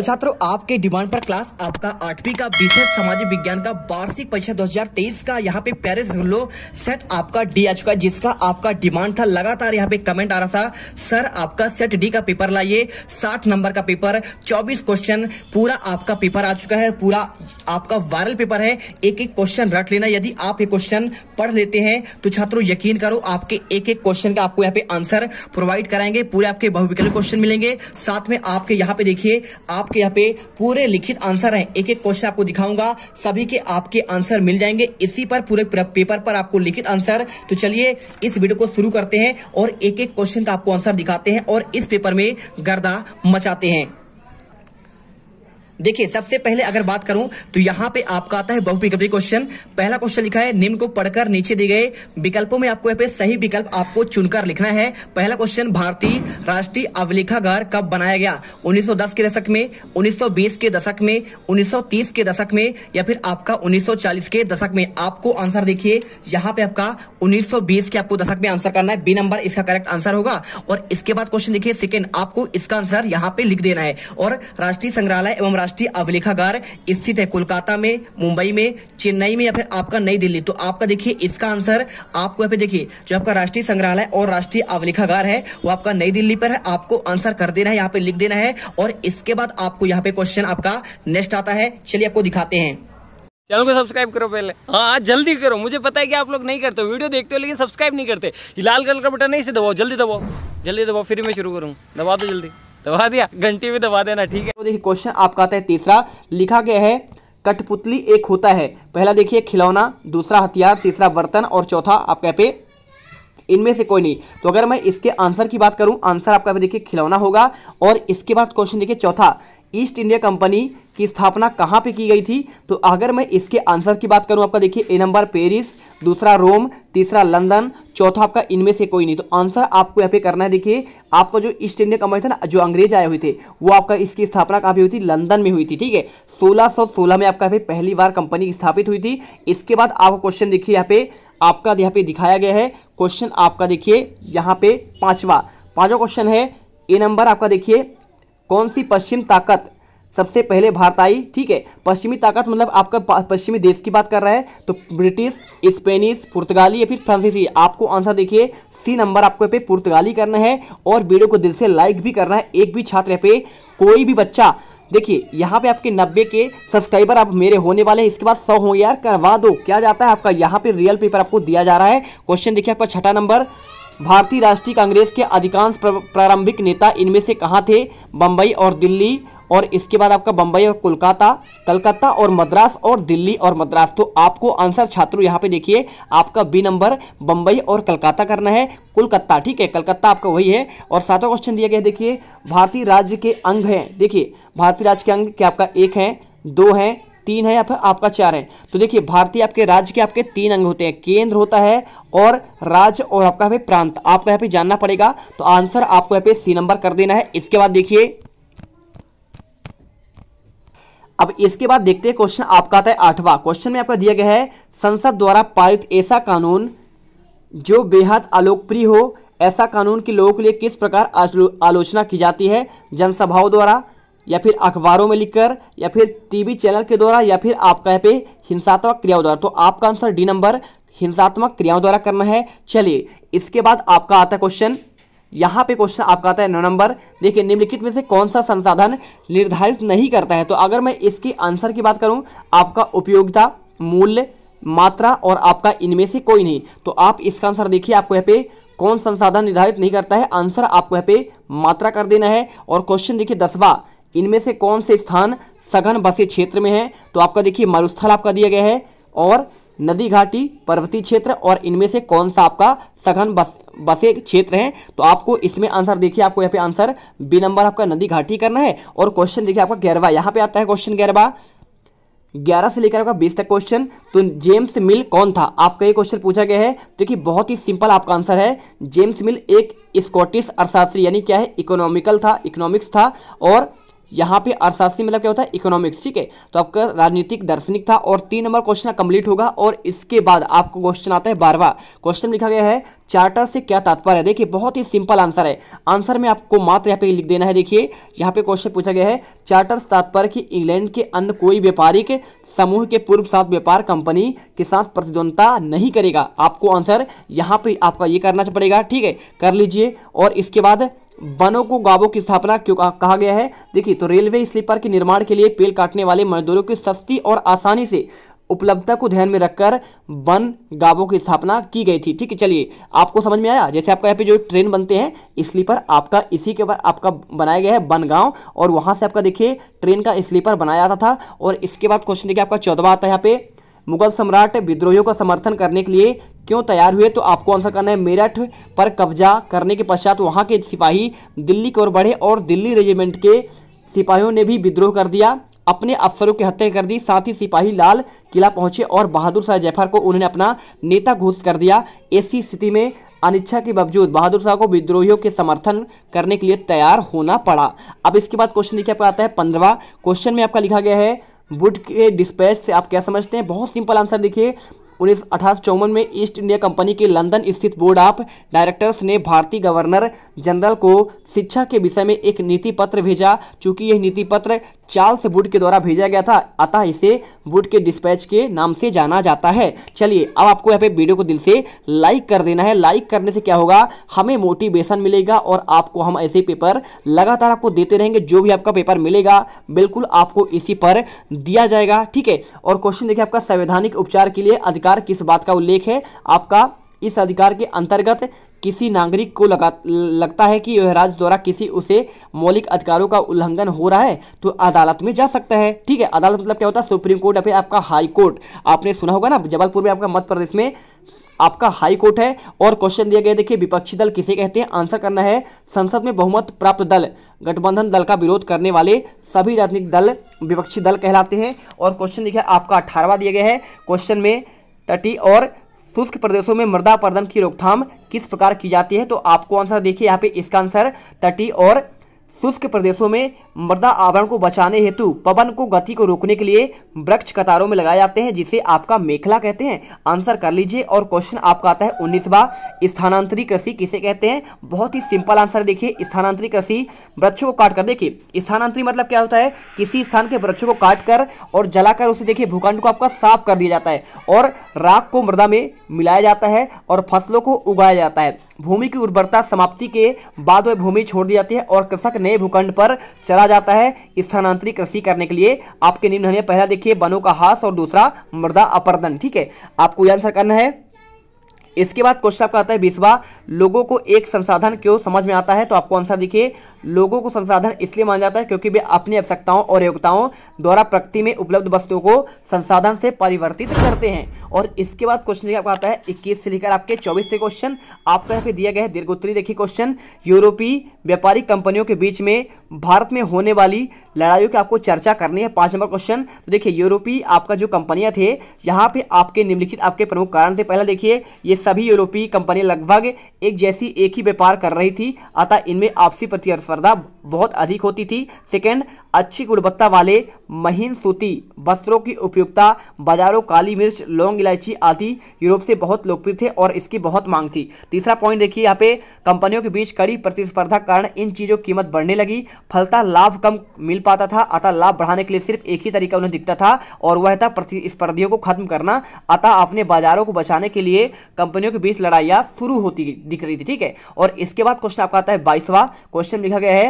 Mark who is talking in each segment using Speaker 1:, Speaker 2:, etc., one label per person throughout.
Speaker 1: तो छात्रों आपके डिमांड पर क्लास आपका आठवीं का विषय सामाजिक विज्ञान का वार्षिक परीक्षा 2023 का यहाँ पे पेरिस लो सेट आपका डी आ चुका है जिसका आपका डिमांड था लगातार यहाँ पे कमेंट आ रहा था सर आपका सेट डी का पेपर लाइए साठ नंबर का पेपर चौबीस क्वेश्चन पूरा आपका पेपर आ चुका है पूरा आपका वायरल पेपर है एक एक क्वेश्चन रट लेना यदि आप ये क्वेश्चन पढ़ लेते हैं तो छात्रों यकीन करो आपके एक एक क्वेश्चन का आपको यहाँ पे आंसर प्रोवाइड कराएंगे पूरे आपके बहुविकल्प क्वेश्चन मिलेंगे साथ में आपके यहाँ पे देखिए आप आपके यहाँ पे पूरे लिखित आंसर हैं एक एक क्वेश्चन आपको दिखाऊंगा सभी के आपके आंसर मिल जाएंगे इसी पर पूरे पेपर पर आपको लिखित आंसर तो चलिए इस वीडियो को शुरू करते हैं और एक एक क्वेश्चन का आपको आंसर दिखाते हैं और इस पेपर में गर्दा मचाते हैं देखिए सबसे पहले अगर बात करूं तो यहां पे आपका आता है बहुविकल्पी क्वेश्चन पहला क्वेश्चन लिखा है निम्न को पढ़कर नीचे दिए गए विकल्पों में आपको यहाँ पे सही विकल्प आपको चुनकर लिखना है पहला क्वेश्चन भारतीय राष्ट्रीय अवलेखागार कब बनाया गया 1910 के दशक में 1920 के दशक में 1930 के दशक में या फिर आपका उन्नीस के दशक में आपको आंसर देखिए यहाँ पे आपका उन्नीस के आपको दशक में आंसर करना है बी नंबर इसका करेक्ट आंसर होगा और इसके बाद क्वेश्चन देखिए सेकेंड आपको इसका आंसर यहाँ पे लिख देना है और राष्ट्रीय संग्रहालय एवं राष्ट्रीय अभिलेखागार स्थित है कोलकाता में मुंबई में चेन्नई में या फिर आपका नई दिल्ली तो आपका देखिए इसका आंसर आपको यहाँ पे देखिए जो आपका राष्ट्रीय संग्रहालय और राष्ट्रीय अभिलेखागार है वो आपका नई दिल्ली पर है आपको आंसर कर देना है यहाँ पे लिख देना है और इसके बाद आपको यहाँ पे क्वेश्चन आपका नेक्स्ट आता है चलिए आपको दिखाते हैं चैनल को सब्सक्राइब करो पहले हाँ जल्दी करो मुझे पता है कि आप लोग नहीं करते वीडियो देखते हो लेकिन सब्सक्राइब नहीं करते लाल कलर का बटन नहीं से दबाओ जल्दी दबाओ जल्दी दबाओ फिर मैं शुरू करूँ दबा दो जल्दी दबा दिया घंटी भी दबा देना ठीक है तो देखिए क्वेश्चन आपका आता है तीसरा लिखा गया है कठपुतली एक होता है पहला देखिए खिलौना दूसरा हथियार तीसरा बर्तन और चौथा आपका पे इनमें से कोई नहीं तो अगर मैं इसके आंसर की बात करूं आंसर आपका देखिए खिलौना होगा और इसके बाद क्वेश्चन देखिए चौथा ईस्ट इंडिया कंपनी की स्थापना कहाँ पे की गई थी तो अगर मैं इसके आंसर की बात करूँ आपका देखिए ए नंबर पेरिस दूसरा रोम तीसरा लंदन चौथा आपका इनमें से कोई नहीं तो आंसर आपको यहाँ पे करना है देखिए आपका जो ईस्ट इंडिया कंपनी था ना जो अंग्रेज आए हुए थे वो आपका इसकी स्थापना कहाँ पे हुई थी लंदन में हुई थी ठीक है 1616 में आपका यहाँ पे पहली बार कंपनी स्थापित हुई थी इसके बाद आपका क्वेश्चन देखिए यहाँ पे आपका यहाँ पे दिखाया गया है क्वेश्चन आपका देखिए यहाँ पे पाँचवा पाँचवा क्वेश्चन है ए नंबर आपका देखिए कौन सी पश्चिम ताकत सबसे पहले भारत आई ठीक है पश्चिमी ताकत मतलब आपका पश्चिमी देश की बात कर रहा है तो ब्रिटिश स्पेनिश पुर्तगाली या फिर फ्रांसीसी आपको आंसर देखिए सी नंबर आपको पे पुर्तगाली करना है और वीडियो को दिल से लाइक भी करना है एक भी छात्र पे कोई भी बच्चा देखिए यहाँ पे आपके नब्बे के सब्सक्राइबर अब मेरे होने वाले हैं इसके बाद सौ हो यार करवा दो क्या जाता है आपका यहाँ पे रियल पेपर आपको दिया जा रहा है क्वेश्चन देखिए आपका छठा नंबर भारतीय राष्ट्रीय कांग्रेस के अधिकांश प्रारंभिक नेता इनमें से कहाँ थे बम्बई और दिल्ली और इसके बाद आपका बम्बई और कोलकाता कलकत्ता और मद्रास और दिल्ली और मद्रास तो आपको आंसर छात्रों यहाँ पे देखिए आपका बी नंबर बम्बई और कलकत्ता करना है कोलकाता ठीक है कलकत्ता आपका वही है और सातवां क्वेश्चन दिया गया देखिए भारतीय राज्य के अंग हैं देखिए भारतीय राज्य के अंग क्या आपका एक है दो हैं तीन है या फिर आपका चार है तो देखिए भारतीय आपके राज्य के आपके तीन अंग होते हैं केंद्र होता है और राज्य और आपका यहाँ पे प्रांत आपको यहाँ पे जानना पड़ेगा तो आंसर आपको यहाँ पे सी नंबर कर देना है इसके बाद देखिए अब इसके बाद देखते हैं क्वेश्चन आपका आता है आठवां क्वेश्चन में आपका दिया गया है संसद द्वारा पारित ऐसा कानून जो बेहद अलोकप्रिय हो ऐसा कानून की लोगों के लिए किस प्रकार आलोचना की जाती है जनसभाओं द्वारा या फिर अखबारों में लिखकर या फिर टीवी चैनल के द्वारा या फिर आपका यहाँ पे हिंसात्मक क्रियाओं द्वारा तो आपका आंसर डी नंबर हिंसात्मक क्रियाओं द्वारा करना है चलिए इसके बाद आपका आता है क्वेश्चन यहाँ पे क्वेश्चन आपका आता है नौ नंबर देखिए निम्नलिखित में से कौन सा संसाधन निर्धारित नहीं करता है तो अगर मैं इसकी आंसर की बात करूँ आपका उपयोगिता मूल्य मात्रा और आपका इनमें से कोई नहीं तो आप इसका आंसर देखिए आपको यहाँ पे कौन संसाधन निर्धारित नहीं करता है आंसर आपको यहाँ पे मात्रा कर देना है और क्वेश्चन देखिए दसवा इनमें से कौन से स्थान सघन बसे क्षेत्र में है तो आपका देखिए मरुस्थल आपका दिया गया है और नदी घाटी पर्वतीय क्षेत्र और इनमें से कौन सा आपका सघन बस बसे क्षेत्र है तो आपको इसमें आंसर देखिए आपको यहाँ पे आंसर बी नंबर आपका नदी घाटी करना है और क्वेश्चन देखिए आपका गैरवा यहाँ पे आता है क्वेश्चन गैरवा ग्यारह से लेकर आपका बीस तक क्वेश्चन तो जेम्स मिल कौन था आपका ये क्वेश्चन पूछा गया है देखिए बहुत ही सिंपल आपका आंसर है जेम्स मिल एक स्कॉटिश अर्थशास्त्री यानी क्या है इकोनॉमिकल था इकोनॉमिक्स था और यहाँ पे अर्थशास्त्री मतलब क्या होता है इकोनॉमिक्स ठीक है तो आपका राजनीतिक दार्शनिक था और तीन नंबर क्वेश्चन कंप्लीट होगा और इसके बाद आपको क्वेश्चन आता है बारवा क्वेश्चन लिखा गया है चार्टर से क्या तात्पर्य है देखिए बहुत ही सिंपल आंसर है आंसर में आपको मात्र यहाँ पे लिख देना है देखिए यहाँ पे क्वेश्चन पूछा गया है चार्टर तात्पर्य कि इंग्लैंड के अन्य कोई व्यापारिक समूह के पूर्व साथ व्यापार कंपनी के साथ प्रतिद्वंदता नहीं करेगा आपको आंसर यहाँ पे आपका ये करना पड़ेगा ठीक है कर लीजिए और इसके बाद वनों को गांवों की स्थापना क्यों कहा गया है देखिए तो रेलवे स्लीपर के निर्माण के लिए पेड़ काटने वाले मजदूरों की सस्ती और आसानी से उपलब्धता को ध्यान में रखकर वन गांवों की स्थापना की गई थी ठीक है चलिए आपको समझ में आया जैसे आपका यहाँ पे जो ट्रेन बनते हैं स्लीपर आपका इसी के बाद आपका बनाया गया है वन गांव और वहाँ से आपका देखिए ट्रेन का स्लीपर बनाया जाता था और इसके बाद क्वेश्चन देखिए आपका चौदवा आता है यहाँ पे मुगल सम्राट विद्रोहियों का समर्थन करने के लिए क्यों तैयार हुए तो आपको आंसर करना है मेरठ पर कब्जा करने के पश्चात वहाँ के सिपाही दिल्ली की ओर बढ़े और दिल्ली रेजिमेंट के सिपाहियों ने भी विद्रोह कर दिया अपने अफसरों की हत्या कर दी साथ ही सिपाही लाल किला पहुंचे और बहादुर शाह जयफर को उन्होंने अपना नेता घोषित कर दिया ऐसी स्थिति में अनिच्छा के बावजूद बहादुर शाह को विद्रोहियों के समर्थन करने के लिए तैयार होना पड़ा अब इसके बाद क्वेश्चन देखिए आपका आता है पंद्रवा क्वेश्चन में आपका लिखा गया है वुड के डिस्पैच से आप क्या समझते हैं बहुत सिंपल आंसर देखिए उन्नीस अठारह में ईस्ट इंडिया कंपनी के लंदन स्थित बोर्ड ऑफ डायरेक्टर्स ने भारतीय गवर्नर जनरल को शिक्षा के विषय में एक नीति पत्र भेजा चूंकि यह नीति पत्र चार्ल्स बुड के द्वारा भेजा गया था अतः इसे बुड के डिस्पैच के नाम से जाना जाता है चलिए अब आपको यहाँ पे वीडियो को दिल से लाइक कर देना है लाइक करने से क्या होगा हमें मोटिवेशन मिलेगा और आपको हम ऐसे पेपर लगातार आपको देते रहेंगे जो भी आपका पेपर मिलेगा बिल्कुल आपको इसी पर दिया जाएगा ठीक है और क्वेश्चन देखिए आपका संवैधानिक उपचार के लिए अधिकार अधिकार किस बात का उल्लेख है आपका इस अधिकार के अंतर्गत किसी नागरिक को लगा लगता है कि वह राज्य द्वारा किसी उसे मौलिक अधिकारों का उल्लंघन हो रहा है तो अदालत में जा सकता है ठीक है अदालत मतलब क्या होता है सुप्रीम कोर्ट या फिर आपका हाई कोर्ट आपने सुना होगा ना जबलपुर में आपका मध्य प्रदेश में आपका हाई कोर्ट है और क्वेश्चन दिया गया देखिए विपक्षी दल किसे कहते हैं आंसर करना है संसद में बहुमत प्राप्त दल गठबंधन दल का विरोध करने वाले सभी राजनीतिक दल विपक्षी दल कहलाते हैं और क्वेश्चन देखिए आपका अठारहवा दिया गया है क्वेश्चन में तटीय और शुष्क प्रदेशों में मृदा अपरदन की रोकथाम किस प्रकार की जाती है तो आपको आंसर देखिए यहाँ पे इसका आंसर तटीय और शुष्क प्रदेशों में मृदा आवरण को बचाने हेतु पवन को गति को रोकने के लिए वृक्ष कतारों में लगाए जाते हैं जिसे आपका मेखला कहते हैं आंसर कर लीजिए और क्वेश्चन आपका आता है उन्नीसवा स्थानांतरी कृषि किसे कहते हैं बहुत ही सिंपल आंसर देखिए स्थानांतरी कृषि वृक्षों को काट कर देखिए स्थानांतरी मतलब क्या होता है किसी स्थान के वृक्षों को काट कर और जलाकर उसे देखिए भूखंड को आपका साफ कर दिया जाता है और राख को मृदा में मिलाया जाता है और फसलों को उगाया जाता है भूमि की उर्वरता समाप्ति के बाद वह भूमि छोड़ दी जाती है और कृषक नए भूखंड पर चला जाता है स्थानांतरित कृषि करने के लिए आपके निम्न पहला देखिए बनो का हास और दूसरा मृदा अपर्दन ठीक है आपको आंसर करना है इसके बाद क्वेश्चन आपका आता है बीसवा लोगों को एक संसाधन क्यों समझ में आता है तो आपको आंसर देखिए लोगों को संसाधन इसलिए माना जाता है क्योंकि वे अपनी आवश्यकताओं और योग्यताओं द्वारा प्रकृति में उपलब्ध वस्तुओं को संसाधन से परिवर्तित करते हैं और इसके बाद क्वेश्चन आपका आता है इक्कीस से लेकर आपके चौबीस क्वेश्चन आपको यहाँ पे दिया गया है दीर्घोत्तरी देखिए क्वेश्चन यूरोपीय व्यापारिक कंपनियों के बीच में भारत में होने वाली लड़ाइयों की आपको चर्चा करनी है पाँच नंबर क्वेश्चन तो देखिए यूरोपीय आपका जो कंपनियां थे यहाँ पे आपके निम्नलिखित आपके प्रमुख कारण थे पहला देखिए ये सभी यूरोपीय कंपनियां लगभग एक जैसी एक ही व्यापार कर रही थी अतः इनमें आपसी प्रतिस्पर्धा बहुत अधिक होती थी सेकंड अच्छी गुणवत्ता वाले महीन सूती वस्त्रों की उपयोगिता बाजारों काली मिर्च लौंग इलायची आदि यूरोप से बहुत लोकप्रिय थे और इसकी बहुत मांग थी तीसरा पॉइंट देखिए यहाँ पे कंपनियों के बीच कड़ी प्रतिस्पर्धा कारण इन चीज़ों की कीमत बढ़ने लगी फलता लाभ कम मिल पाता था अतः लाभ बढ़ाने के लिए सिर्फ एक ही तरीका उन्हें दिखता था और वह था प्रतिस्पर्धियों को खत्म करना अतः अपने बाजारों को बचाने के लिए कंपनी कंपनियों के बीच लड़ाइया शुरू होती दिख रही थी ठीक है और इसके बाद क्वेश्चन आपका आता है बाईसवा क्वेश्चन लिखा गया है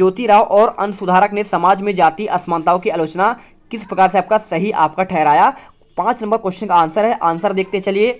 Speaker 1: ज्योति राव और सुधारक ने समाज में जाति असमानताओं की आलोचना किस प्रकार से आपका सही आपका ठहराया पांच नंबर क्वेश्चन का आंसर है आंसर देखते चलिए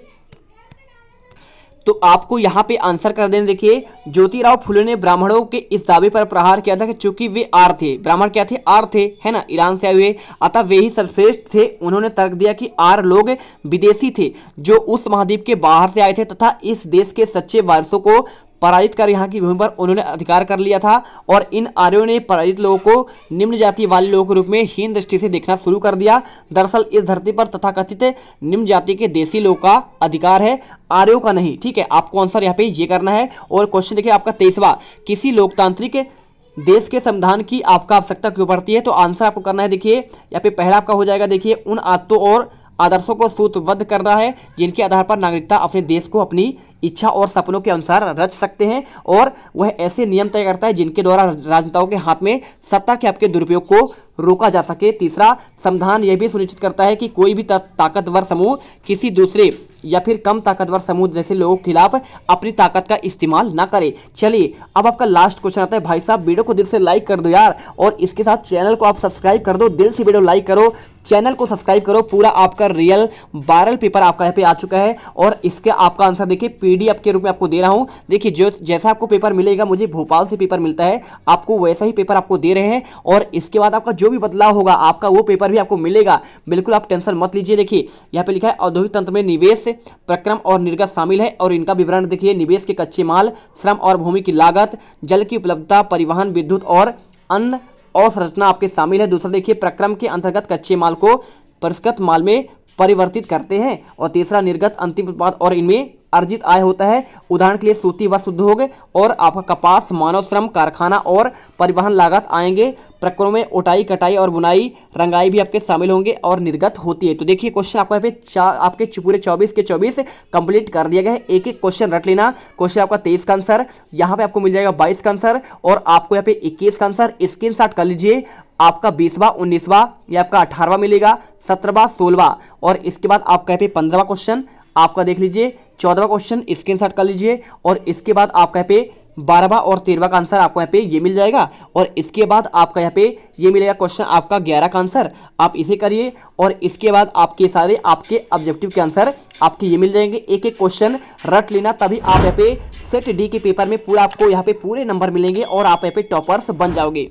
Speaker 1: तो आपको यहाँ पे आंसर कर देने देखिए ज्योतिराव फुले ने ब्राह्मणों के इस दावे पर प्रहार किया था कि चूंकि वे आर थे ब्राह्मण क्या थे आर थे है ना ईरान से आए हुए अतः वे ही सर्वश्रेष्ठ थे उन्होंने तर्क दिया कि आर लोग विदेशी थे जो उस महाद्वीप के बाहर से आए थे तथा इस देश के सच्चे वारसों को पराजित कर यहाँ की भूमि पर उन्होंने अधिकार कर लिया था और इन आर्यों ने पराजित लोगों को निम्न जाति वाले लोगों के रूप में हीन दृष्टि से देखना शुरू कर दिया दरअसल इस धरती पर तथाकथित निम्न जाति के देसी लोगों का अधिकार है आर्यों का नहीं ठीक है आपको आंसर यहाँ पे ये करना है और क्वेश्चन देखिए आपका तेईसवा किसी लोकतांत्रिक देश के संविधान की आपका आवश्यकता क्यों पड़ती है तो आंसर आपको करना है देखिए यहाँ पे पहला आपका हो जाएगा देखिए उन आदतों और आदर्शों को सूत्रबद्ध करना है जिनके आधार पर नागरिकता अपने देश को अपनी इच्छा और सपनों के अनुसार रच सकते हैं और वह ऐसे नियम तय करता है जिनके द्वारा राजनेताओं के हाथ में सत्ता के आपके दुरुपयोग को रोका जा सके तीसरा संविधान यह भी सुनिश्चित करता है कि कोई भी ता, ताकतवर समूह किसी दूसरे या फिर कम ताकतवर समूह जैसे लोगों के खिलाफ अपनी ताकत का इस्तेमाल ना करे चलिए अब आपका लास्ट क्वेश्चन आता है भाई साहब वीडियो को दिल से लाइक कर दो यार और इसके साथ चैनल को आप सब्सक्राइब कर दो दिल से वीडियो लाइक करो चैनल को सब्सक्राइब करो पूरा आपका रियल वायरल पेपर आपका यहाँ पे आ चुका है और इसके आपका आंसर देखिए पीडीएफ के रूप में आपको दे रहा हूँ देखिए जो जैसा आपको पेपर मिलेगा मुझे भोपाल से पेपर मिलता है आपको वैसा ही पेपर आपको दे रहे हैं और इसके बाद आपका जो भी बदलाव होगा आपका वो पेपर भी आपको मिलेगा बिल्कुल आप टेंशन मत लीजिए देखिए यहाँ पे लिखा है औद्योगिक तंत्र में निवेश प्रक्रम और निर्गत शामिल है और इनका विवरण देखिए निवेश के कच्चे माल श्रम और भूमि की लागत जल की उपलब्धता परिवहन विद्युत और अन्य अवसंरचना आपके शामिल है दूसरा देखिए प्रक्रम के अंतर्गत कच्चे माल को परिष्कृत माल में परिवर्तित करते हैं और तीसरा निर्गत अंतिम उत्पाद और इनमें अर्जित आय होता है उदाहरण के लिए सूती वस्त्र उद्योग और आपका कपास मानव श्रम कारखाना और परिवहन लागत आएंगे प्रकरणों में उटाई कटाई और बुनाई रंगाई भी आपके शामिल होंगे और निर्गत होती है तो देखिए क्वेश्चन आपको यहाँ पे चार आपके पूरे चौबीस के चौबीस कंप्लीट कर दिया गया है एक एक क्वेश्चन रट लेना क्वेश्चन आपका तेईस का आंसर यहाँ पे आपको मिल जाएगा बाईस का आंसर और आपको यहाँ पे इक्कीस का आंसर स्क्रीन कर लीजिए आपका बीसवा उन्नीसवा या आपका अठारहवा मिलेगा सत्रहवा सोलहवा और इसके बाद आपका यहाँ पे पंद्रहवा क्वेश्चन आपका देख लीजिए चौदहवा क्वेश्चन स्क्रीन कर लीजिए और इसके बाद आपका यहाँ पे बारहवा और तेरहवा का आंसर आपको यहाँ पे ये मिल जाएगा और इसके बाद आपका यहाँ पे ये मिलेगा क्वेश्चन आपका ग्यारह का आंसर आप इसे करिए और इसके बाद आपके सारे आपके ऑब्जेक्टिव के आंसर आपके ये मिल जाएंगे एक एक क्वेश्चन रट लेना तभी आप यहाँ पे सेट डी के पेपर में पूरा आपको यहाँ पे पूरे नंबर मिलेंगे और आप यहाँ पे टॉपर्स बन जाओगे